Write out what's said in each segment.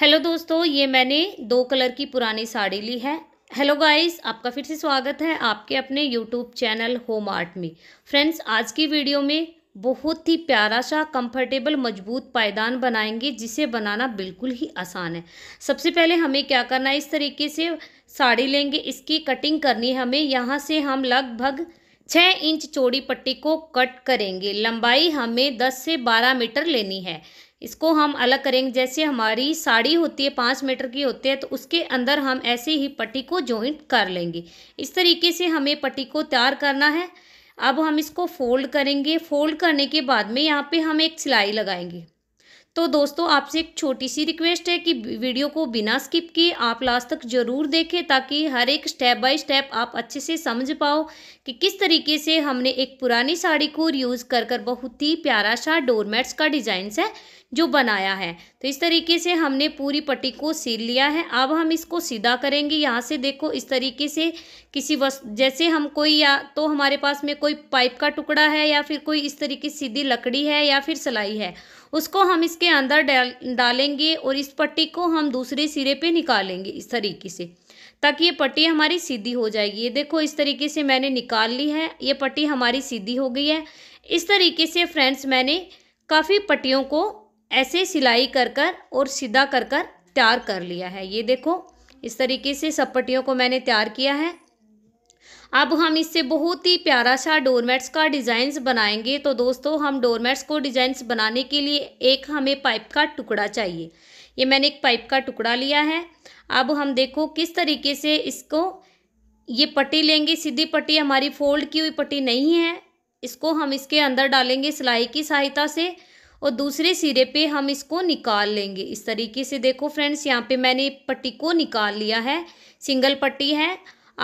hello दोस्तों ये मैंने दो कलर की पुरानी साड़ी ली है हेलो गाइस आपका फिर से स्वागत है आपके अपने यूट्यूब चैनल होम आर्ट में फ्रेंड्स आज की वीडियो में बहुत ही प्यारा सा कंफर्टेबल मजबूत पायदान बनाएंगे जिसे बनाना बिल्कुल ही आसान है सबसे पहले हमें क्या करना है इस तरीके से साड़ी लेंगे इसकी कटिंग करनी है हमें यहाँ से हम लगभग छः इंच चौड़ी पट्टी को कट करेंगे लंबाई हमें दस से बारह मीटर लेनी है इसको हम अलग करेंगे जैसे हमारी साड़ी होती है पाँच मीटर की होती है तो उसके अंदर हम ऐसे ही पट्टी को जॉइंट कर लेंगे इस तरीके से हमें पट्टी को तैयार करना है अब हम इसको फोल्ड करेंगे फोल्ड करने के बाद में यहाँ पे हम एक सिलाई लगाएंगे तो दोस्तों आपसे एक छोटी सी रिक्वेस्ट है कि वीडियो को बिना स्किप किए आप लास्ट तक ज़रूर देखें ताकि हर एक स्टेप बाय स्टेप आप अच्छे से समझ पाओ कि किस तरीके से हमने एक पुरानी साड़ी को यूज़ कर कर बहुत ही प्यारा सा डोरमेट्स का डिज़ाइन है जो बनाया है तो इस तरीके से हमने पूरी पट्टी को सील लिया है अब हम इसको सीधा करेंगे यहाँ से देखो इस तरीके से किसी वस् जैसे हम कोई या तो हमारे पास में कोई पाइप का टुकड़ा है या फिर कोई इस तरीके सीधी लकड़ी है या फिर सिलाई है उसको हम इसके अंदर डाल डालेंगे और इस पट्टी को हम दूसरे सिरे पे निकालेंगे इस तरीके से ताकि ये पट्टी हमारी सीधी हो जाएगी ये देखो इस तरीके से मैंने निकाल ली है ये पट्टी हमारी सीधी हो गई है इस तरीके से फ्रेंड्स मैंने काफ़ी पट्टियों को ऐसे सिलाई कर कर और सीधा कर कर तैयार कर लिया है ये देखो इस तरीके से सब पट्टियों को मैंने तैयार किया है अब हम इससे बहुत ही प्यारा सा डोरमेट्स का डिज़ाइंस बनाएंगे तो दोस्तों हम डोरमेट्स को डिज़ाइंस बनाने के लिए एक हमें पाइप का टुकड़ा चाहिए ये मैंने एक पाइप का टुकड़ा लिया है अब हम देखो किस तरीके से इसको ये पट्टी लेंगे सीधी पट्टी हमारी फोल्ड की हुई पट्टी नहीं है इसको हम इसके अंदर डालेंगे सिलाई की सहायता से और दूसरे सिरे पे हम इसको निकाल लेंगे इस तरीके से देखो फ्रेंड्स यहाँ पे मैंने पट्टी को निकाल लिया है सिंगल पट्टी है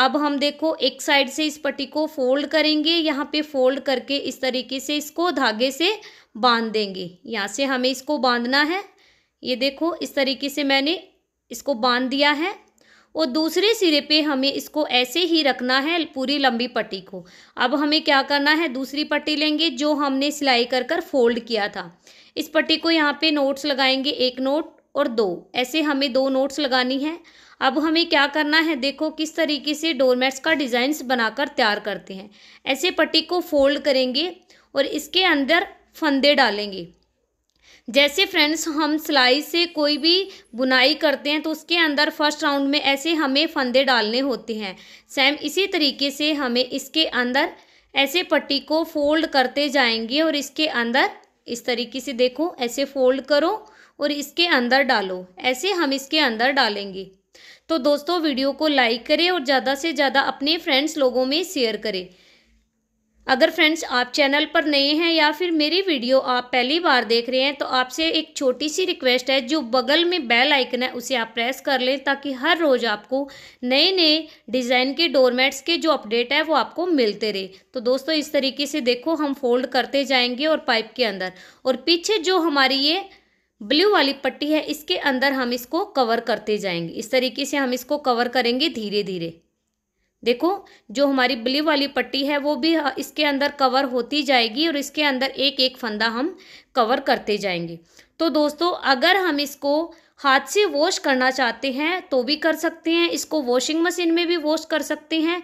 अब हम देखो एक साइड से इस पट्टी को फोल्ड करेंगे यहाँ पे फोल्ड करके इस तरीके से इसको धागे से बांध देंगे यहाँ से हमें इसको बांधना है ये देखो इस तरीके से मैंने इसको बांध दिया है और दूसरे सिरे पे हमें इसको ऐसे ही रखना है पूरी लंबी पट्टी को अब हमें क्या करना है दूसरी पट्टी लेंगे जो हमने सिलाई कर कर फोल्ड किया था इस पट्टी को यहाँ पे नोट्स लगाएंगे एक नोट और दो ऐसे हमें दो नोट्स लगानी है अब हमें क्या करना है देखो किस तरीके से डोरमेट्स का डिज़ाइंस बनाकर तैयार करते हैं ऐसे पट्टी को फोल्ड करेंगे और इसके अंदर फंदे डालेंगे जैसे फ्रेंड्स हम सिलाई से कोई भी बुनाई करते हैं तो उसके अंदर फर्स्ट राउंड में ऐसे हमें फंदे डालने होते हैं सेम इसी तरीके से हमें इसके अंदर ऐसे पट्टी को फोल्ड करते जाएंगे और इसके अंदर इस तरीके से देखो ऐसे फोल्ड करो और इसके अंदर डालो ऐसे हम इसके अंदर डालेंगे तो दोस्तों वीडियो को लाइक करें और ज़्यादा से ज़्यादा अपने फ्रेंड्स लोगों में शेयर करें अगर फ्रेंड्स आप चैनल पर नए हैं या फिर मेरी वीडियो आप पहली बार देख रहे हैं तो आपसे एक छोटी सी रिक्वेस्ट है जो बगल में बेल आइकन है उसे आप प्रेस कर लें ताकि हर रोज़ आपको नए नए डिज़ाइन के डोरमेट्स के जो अपडेट है वो आपको मिलते रहे तो दोस्तों इस तरीके से देखो हम फोल्ड करते जाएंगे और पाइप के अंदर और पीछे जो हमारी ये ब्लू वाली पट्टी है इसके अंदर हम इसको कवर करते जाएंगे इस तरीके से हम इसको कवर करेंगे धीरे धीरे देखो जो हमारी ब्लू वाली पट्टी है वो भी इसके अंदर कवर होती जाएगी और इसके अंदर एक एक फंदा हम कवर करते जाएंगे तो दोस्तों अगर हम इसको हाथ से वॉश करना चाहते हैं तो भी कर सकते हैं इसको वॉशिंग मशीन में भी वॉश कर सकते हैं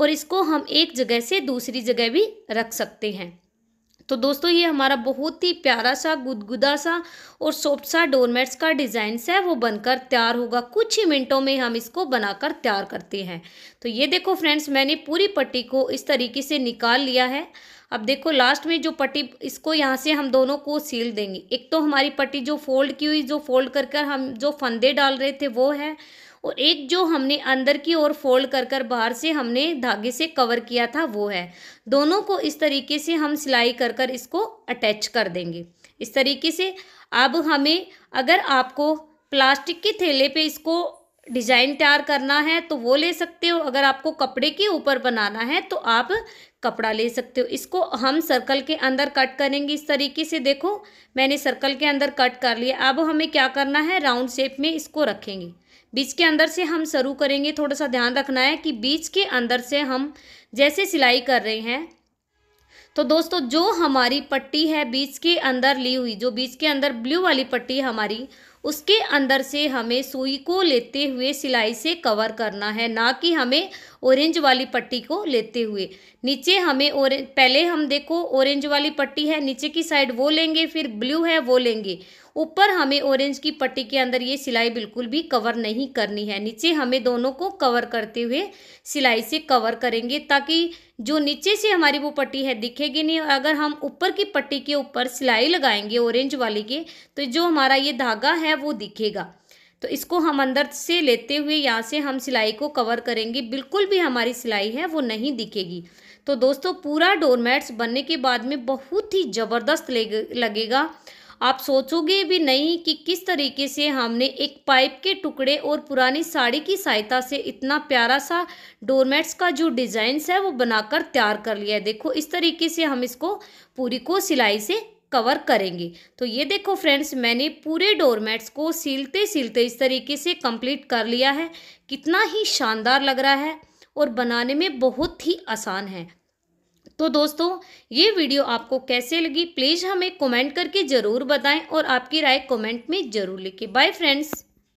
और इसको हम एक जगह से दूसरी जगह भी रख सकते हैं तो दोस्तों ये हमारा बहुत ही प्यारा सा गुदगुदा सा और सॉफ्ट सा डोरमेट्स का डिज़ाइन है वो बनकर तैयार होगा कुछ ही मिनटों में हम इसको बनाकर तैयार करते हैं तो ये देखो फ्रेंड्स मैंने पूरी पट्टी को इस तरीके से निकाल लिया है अब देखो लास्ट में जो पट्टी इसको यहाँ से हम दोनों को सील देंगे एक तो हमारी पट्टी जो फोल्ड की हुई जो फोल्ड कर कर हम जो फंदे डाल रहे थे वो है और एक जो हमने अंदर की ओर फोल्ड कर कर बाहर से हमने धागे से कवर किया था वो है दोनों को इस तरीके से हम सिलाई कर कर इसको अटैच कर देंगे इस तरीके से अब हमें अगर आपको प्लास्टिक के थैले पे इसको डिज़ाइन तैयार करना है तो वो ले सकते हो अगर आपको कपड़े के ऊपर बनाना है तो आप कपड़ा ले सकते हो इसको हम सर्कल के अंदर कट करेंगे इस तरीके से देखो मैंने सर्कल के अंदर कट कर लिया अब हमें क्या करना है राउंड शेप में इसको रखेंगे बीच के अंदर से हम शुरू करेंगे थोड़ा सा ध्यान रखना है कि बीच के अंदर से हम जैसे सिलाई कर रहे हैं तो दोस्तों जो हमारी पट्टी है बीच के अंदर ली हुई जो बीच के अंदर ब्लू वाली पट्टी हमारी उसके अंदर से हमें सुई को लेते हुए सिलाई से कवर करना है ना कि हमें ऑरेंज वाली पट्टी को लेते हुए नीचे हमें ऑरेंज पहले हम देखो ऑरेंज वाली पट्टी है नीचे की साइड वो लेंगे फिर ब्लू है वो लेंगे ऊपर हमें ऑरेंज की पट्टी के अंदर ये सिलाई बिल्कुल भी कवर नहीं करनी है नीचे हमें दोनों को कवर करते हुए सिलाई से कवर करेंगे ताकि जो नीचे से हमारी वो पट्टी है दिखेगी नहीं अगर हम ऊपर की पट्टी के ऊपर सिलाई लगाएंगे ऑरेंज वाली के तो जो हमारा ये धागा है वो दिखेगा तो इसको हम अंदर से लेते हुए यहाँ से हम सिलाई को कवर करेंगे बिल्कुल भी हमारी सिलाई है वो नहीं दिखेगी तो दोस्तों पूरा डोरमेट्स बनने के बाद में बहुत ही ज़बरदस्त लगेगा आप सोचोगे भी नहीं कि किस तरीके से हमने एक पाइप के टुकड़े और पुरानी साड़ी की सहायता से इतना प्यारा सा डोरमेट्स का जो डिज़ाइंस है वो बनाकर तैयार कर लिया है देखो इस तरीके से हम इसको पूरी को सिलाई से कवर करेंगे तो ये देखो फ्रेंड्स मैंने पूरे डोरमेट्स को सिलते सिलते इस तरीके से कंप्लीट कर लिया है कितना ही शानदार लग रहा है और बनाने में बहुत ही आसान है तो दोस्तों ये वीडियो आपको कैसे लगी प्लीज़ हमें कमेंट करके ज़रूर बताएं और आपकी राय कमेंट में ज़रूर लिखें बाय फ्रेंड्स